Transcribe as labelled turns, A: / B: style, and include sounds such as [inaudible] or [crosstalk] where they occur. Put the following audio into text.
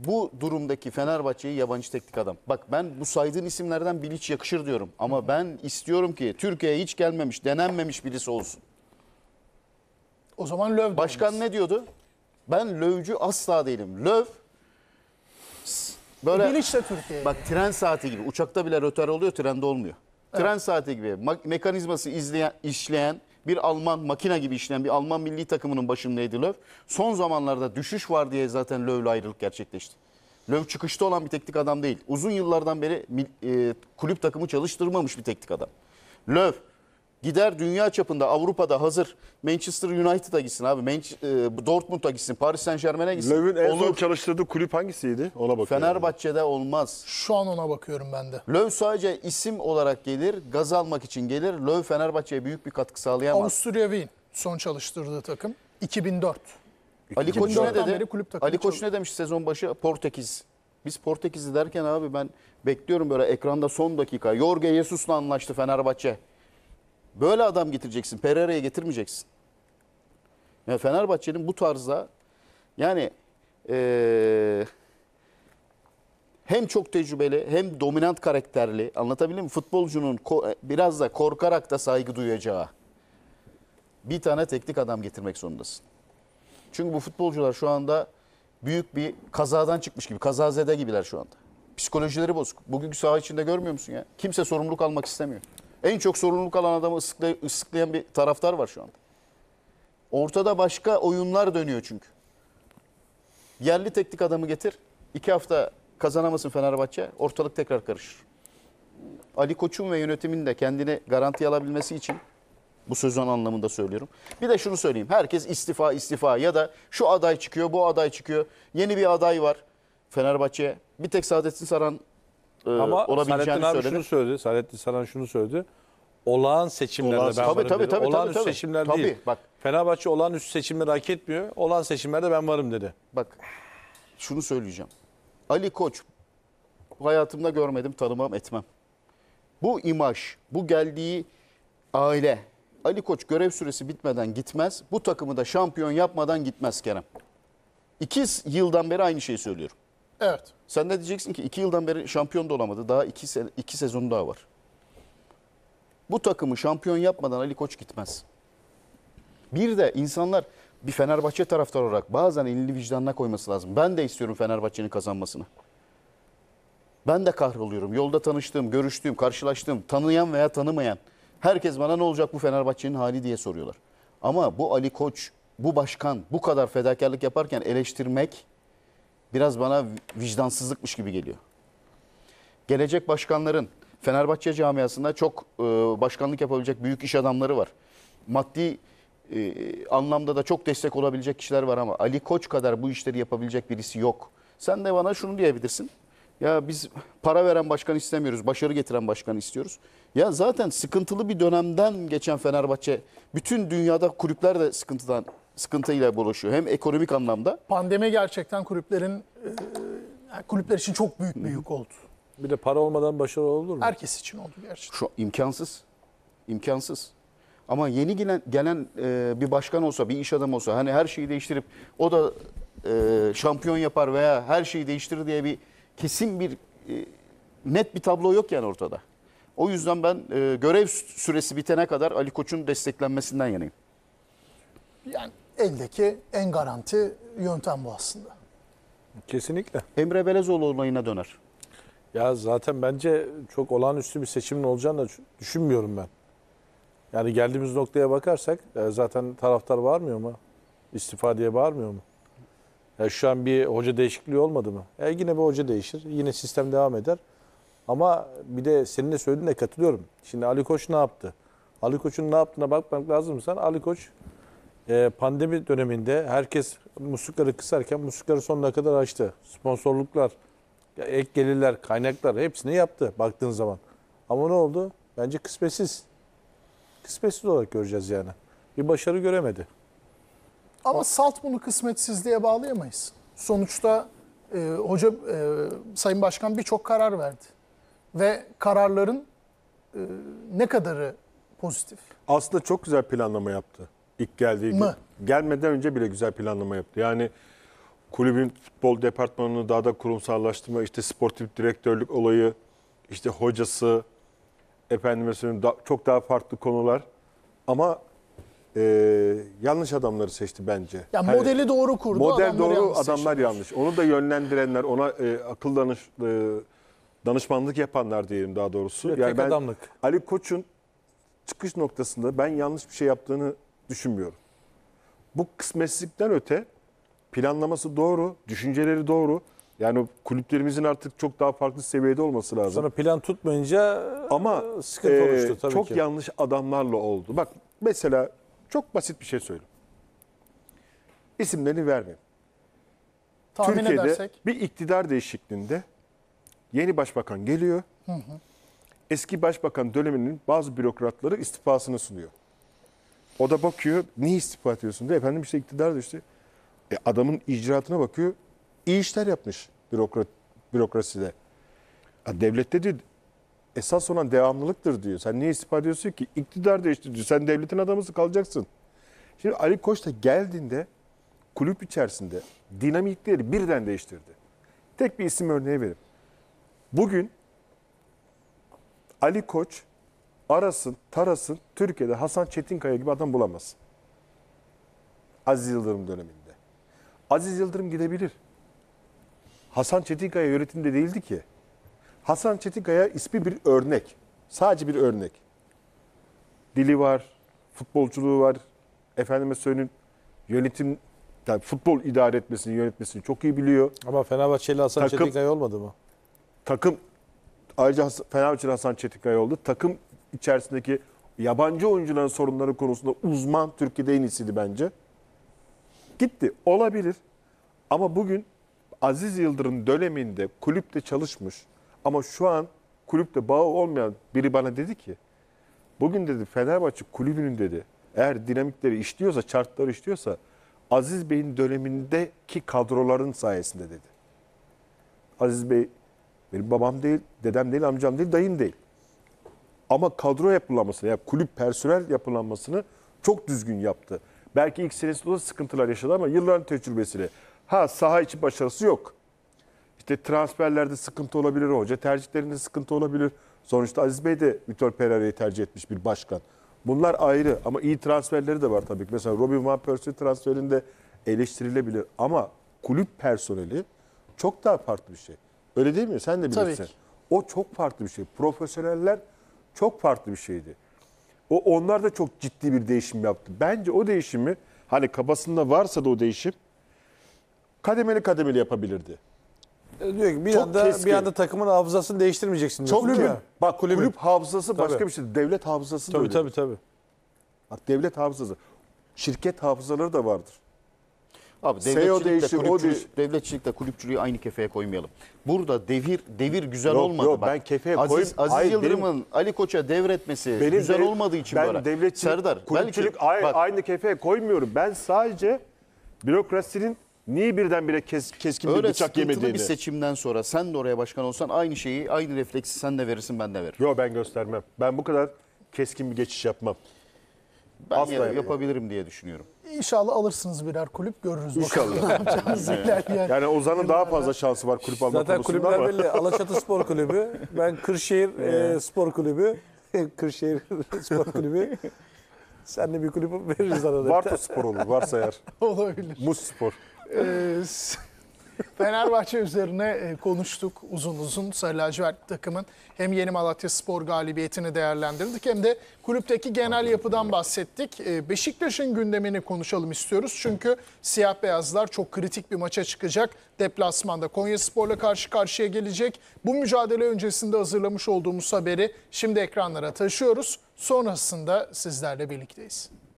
A: Bu durumdaki Fenerbahçe'yi yabancı teknik adam. Bak ben bu saydığın isimlerden Bilic yakışır diyorum. Ama ben istiyorum ki Türkiye'ye hiç gelmemiş, denenmemiş birisi olsun. O zaman Löv Başkan olmaz. ne diyordu? Ben Lövcü asla değilim. Löv böyle Bilic de Türkiye. bak tren saati gibi. Uçakta bile rötar oluyor, trende olmuyor. Tren saati gibi. Mekanizması izleyen, işleyen bir Alman makina gibi işleyen bir Alman milli takımının başındaydı Löw. Son zamanlarda düşüş var diye zaten ile ayrılık gerçekleşti. Löw çıkışta olan bir teknik adam değil. Uzun yıllardan beri e, kulüp takımı çalıştırmamış bir teknik adam. Löw Gider dünya çapında Avrupa'da hazır Manchester United'a gitsin abi. Manch e, Dortmund'a gitsin, Paris Saint Germain'e gitsin. Löw'ün en son
B: çalıştırdığı kulüp
A: hangisiydi? Ona bakıyorum. Fenerbahçe'de olmaz. Şu an ona bakıyorum ben de. Löw sadece isim olarak gelir, gaz almak için gelir. Löw Fenerbahçe'ye büyük bir katkı sağlayamaz. Avusturya
C: Wien son çalıştırdığı takım 2004.
A: Ali Koç ne dedi? Ali Koç ne demiş sezon başı? Portekiz. Biz Portekiz'i derken abi ben bekliyorum böyle ekranda son dakika. Jorge Jesus'la anlaştı Fenerbahçe. Böyle adam getireceksin. Pereira'ya getirmeyeceksin. Yani Fenerbahçe'nin bu tarzda yani ee, hem çok tecrübeli hem dominant karakterli anlatabildim mi? Futbolcunun e, biraz da korkarak da saygı duyacağı bir tane teknik adam getirmek zorundasın. Çünkü bu futbolcular şu anda büyük bir kazadan çıkmış gibi. Kazazede gibiler şu anda. Psikolojileri bozuk. Bugünkü saha içinde görmüyor musun ya? Kimse sorumluluk almak istemiyor. En çok sorumluluk alan adamı ıslıklayan bir taraftar var şu anda. Ortada başka oyunlar dönüyor çünkü. Yerli teknik adamı getir. İki hafta kazanamasın Fenerbahçe. Ortalık tekrar karışır. Ali Koç'un ve yönetimin de kendini garanti alabilmesi için bu sözün anlamında söylüyorum. Bir de şunu söyleyeyim. Herkes istifa istifa ya da şu aday çıkıyor, bu aday çıkıyor. Yeni bir aday var Fenerbahçe. Bir tek Saadettin Saran e, Ama olabileceğini Salettin abi söyledi. şunu
D: söyledi. Salettin Saran şunu söyledi. Olağan seçimlerde Olağan- ben tabii, varım tabii, dedi. tabii, seçimler Tabii, değil. bak. Fenerbahçe
A: olağanüstü seçimleri hak etmiyor. Olağan seçimlerde ben varım dedi. Bak şunu söyleyeceğim. Ali Koç hayatımda görmedim, tanımam, etmem. Bu imaj, bu geldiği aile. Ali Koç görev süresi bitmeden gitmez. Bu takımı da şampiyon yapmadan gitmez Kerem. İki yıldan beri aynı şeyi söylüyorum. Evet. Sen ne diyeceksin ki iki yıldan beri şampiyon da olamadı. Daha 2 se iki sezon daha var. Bu takımı şampiyon yapmadan Ali Koç gitmez. Bir de insanlar bir Fenerbahçe taraftarı olarak bazen elini vicdanına koyması lazım. Ben de istiyorum Fenerbahçe'nin kazanmasını. Ben de kahroluyorum. Yolda tanıştığım, görüştüğüm, karşılaştığım, tanıyan veya tanımayan herkes bana ne olacak bu Fenerbahçe'nin hali diye soruyorlar. Ama bu Ali Koç, bu başkan bu kadar fedakarlık yaparken eleştirmek biraz bana vicdansızlıkmış gibi geliyor. Gelecek başkanların Fenerbahçe camiasında çok e, başkanlık yapabilecek büyük iş adamları var. Maddi e, anlamda da çok destek olabilecek kişiler var ama Ali Koç kadar bu işleri yapabilecek birisi yok. Sen de bana şunu diyebilirsin. Ya biz para veren başkan istemiyoruz, başarı getiren başkan istiyoruz. Ya zaten sıkıntılı bir dönemden geçen Fenerbahçe, bütün dünyada kulüpler de sıkıntıdan sıkıntıyla buluşuyor. Hem ekonomik anlamda.
C: Pandemi gerçekten kulüplerin e, kulüpler için çok büyük bir yük oldu.
A: Bir de para olmadan başarılı olur mu? Herkes için oldu gerçekten. Şu imkansız. İmkansız. Ama yeni gelen gelen e, bir başkan olsa, bir iş adamı olsa hani her şeyi değiştirip o da e, şampiyon yapar veya her şeyi değiştirir diye bir kesin bir e, net bir tablo yok yani ortada. O yüzden ben e, görev süresi bitene kadar Ali Koç'un desteklenmesinden yanayım.
C: Yani eldeki en garanti yöntem bu aslında.
A: Kesinlikle.
D: Emre Belezoğlu olayına döner. Ya zaten bence çok olağanüstü bir seçimin olacağını da düşünmüyorum ben. Yani geldiğimiz noktaya bakarsak e, zaten taraftar varmıyor mu? İstifa diye bağırmıyor mu? Ya şu an bir hoca değişikliği olmadı mı? Ya e, yine bir hoca değişir. Yine sistem devam eder. Ama bir de senin de söylediğine katılıyorum. Şimdi Ali Koç ne yaptı? Ali Koç'un ne yaptığına bakmak lazım. Sen Ali Koç ee, pandemi döneminde herkes muslukları kısarken muslukları sonuna kadar açtı. Sponsorluklar, ek gelirler, kaynaklar hepsini yaptı baktığın zaman. Ama ne oldu? Bence kısmetsiz. Kısmetsiz olarak göreceğiz yani. Bir başarı göremedi.
C: Ama o... salt bunu kısmetsizliğe bağlayamayız. Sonuçta e, hoca e, Sayın Başkan birçok karar verdi. Ve kararların e, ne kadarı pozitif? Aslında çok güzel planlama
B: yaptı. İlk geldiği mı? gelmeden önce bile güzel planlama yaptı. Yani kulübün futbol departmanını daha da kurumsallaştırma, işte sportif direktörlük olayı, işte hocası, efendime söyleyeyim da, çok daha farklı konular. Ama e, yanlış adamları seçti bence. Ya yani, modeli
C: doğru kurdu. Model doğru, yanlış adamlar
B: yanlış. Onu da yönlendirenler, ona e, akıl danış, e, danışmanlık yapanlar diyelim daha doğrusu. Evet, yani ben adamlık. Ali Koç'un çıkış noktasında ben yanlış bir şey yaptığını düşünmüyorum. Bu kısmetsizlikten öte planlaması doğru, düşünceleri doğru. Yani kulüplerimizin artık çok daha farklı seviyede olması lazım. Sonra
D: plan tutmayınca ama e, sıkıntı e, oluştu tabii çok ki.
B: yanlış adamlarla oldu. Bak mesela çok basit bir şey söyleyeyim. İsimlerini vermeyeyim. Tahmin Türkiye'de edersek... bir iktidar değişikliğinde yeni başbakan geliyor. Hı hı. Eski başbakan döneminin bazı bürokratları istifasını sunuyor. O da bakıyor niye istifa ediyorsun diyor. Efendim işte iktidar düştü. E adamın icraatına bakıyor. İyi işler yapmış bürokrat, bürokraside. Ya e, devlette diyor esas olan devamlılıktır diyor. Sen niye istifa ediyorsun ki? İktidar değişti diyor. Sen devletin adamısı kalacaksın. Şimdi Ali Koç da geldiğinde kulüp içerisinde dinamikleri birden değiştirdi. Tek bir isim örneği verip. Bugün Ali Koç arasın, tarasın, Türkiye'de Hasan Çetinkaya gibi adam bulamazsın. Aziz Yıldırım döneminde. Aziz Yıldırım gidebilir. Hasan Çetinkaya yönetimde değildi ki. Hasan Çetinkaya ismi bir örnek. Sadece bir örnek. Dili var, futbolculuğu var. Efendime söyleyeyim yönetim yani futbol idare etmesini, yönetmesini çok iyi biliyor.
D: Ama Fenerbahçeli Hasan takım, Çetinkaya
B: olmadı mı? Takım ayrıca Fenerbahçeli Hasan Çetinkaya oldu. Takım içerisindeki yabancı oyuncuların sorunları konusunda uzman Türkiye'de en iyisiydi bence. Gitti. Olabilir. Ama bugün Aziz Yıldırım döneminde kulüpte çalışmış ama şu an kulüpte bağı olmayan biri bana dedi ki bugün dedi Fenerbahçe kulübünün dedi eğer dinamikleri işliyorsa, çarkları işliyorsa Aziz Bey'in dönemindeki kadroların sayesinde dedi. Aziz Bey benim babam değil, dedem değil, amcam değil, dayım değil. Ama kadro yapılanmasını, yani kulüp personel yapılanmasını çok düzgün yaptı. Belki ilk senesinde de sıkıntılar yaşadı ama yılların tecrübesiyle. Ha saha içi başarısı yok. İşte transferlerde sıkıntı olabilir, hoca tercihlerinde sıkıntı olabilir. Sonuçta Aziz Bey de Vitor Pereira'yı tercih etmiş bir başkan. Bunlar ayrı ama iyi transferleri de var tabii ki. Mesela Robin Van Persie transferinde eleştirilebilir ama kulüp personeli çok daha farklı bir şey. Öyle değil mi? Sen de bilirsin. Tabii ki. O çok farklı bir şey. Profesyoneller çok farklı bir şeydi. O onlar da çok ciddi bir değişim yaptı. Bence o değişimi hani kafasında varsa da o değişim kademeli kademeli yapabilirdi.
D: E, diyor ki bir Çok anda bir anda takımın hafızasını değiştirmeyeceksin diyor. kulübün, ya. bak kulübün. kulüp hafızası tabii. başka
B: bir şey. Devlet hafızası tabii, da öyle. Tabii tabii tabii. Bak devlet hafızası. Şirket hafızaları
A: da vardır. Abi SEO değişir, e o değil. Devletçilikle kulüpçülüğü aynı kefeye koymayalım. Burada devir devir güzel yok, olmadı. Yok, Bak, ben kefeye Aziz, koyayım. Aziz hayır, Yıldırım'ın benim, Ali Koç'a devretmesi benim, güzel benim, olmadığı için ben Devletçilik, Serdar, kulüpçülük belki, aynı, bak, aynı kefeye koymuyorum. Ben
B: sadece bürokrasinin niye birdenbire kes, keskin Öyle bir bıçak yemediğini. bir seçimden
A: sonra sen de oraya başkan olsan aynı şeyi, aynı refleksi sen de verirsin, ben de veririm. Yok ben göstermem. Ben bu kadar keskin bir geçiş yapmam. Ben Asla yapabilirim diye düşünüyorum.
C: İnşallah alırsınız birer kulüp görürüz. İnşallah. [laughs] yani.
B: yani Ozan'ın daha fazla şansı var kulüp alma Zaten kulüpler ama. belli. Alaçatı
D: Spor Kulübü, ben Kırşehir e, Spor Kulübü,
C: [laughs] Kırşehir [laughs] Spor Kulübü. Sen Senle bir kulüp veririz arada. Varto Spor
B: olur varsa eğer.
C: Olabilir. Mus Spor. Ee, [laughs] Fenerbahçe üzerine e, konuştuk uzun uzun. Sarı lacivert takımın hem yeni Malatya Spor galibiyetini değerlendirdik hem de kulüpteki genel yapıdan bahsettik. E, Beşiktaş'ın gündemini konuşalım istiyoruz. Çünkü siyah beyazlar çok kritik bir maça çıkacak. Deplasmanda Konya Spor'la karşı karşıya gelecek. Bu mücadele öncesinde hazırlamış olduğumuz haberi şimdi ekranlara taşıyoruz. Sonrasında sizlerle birlikteyiz.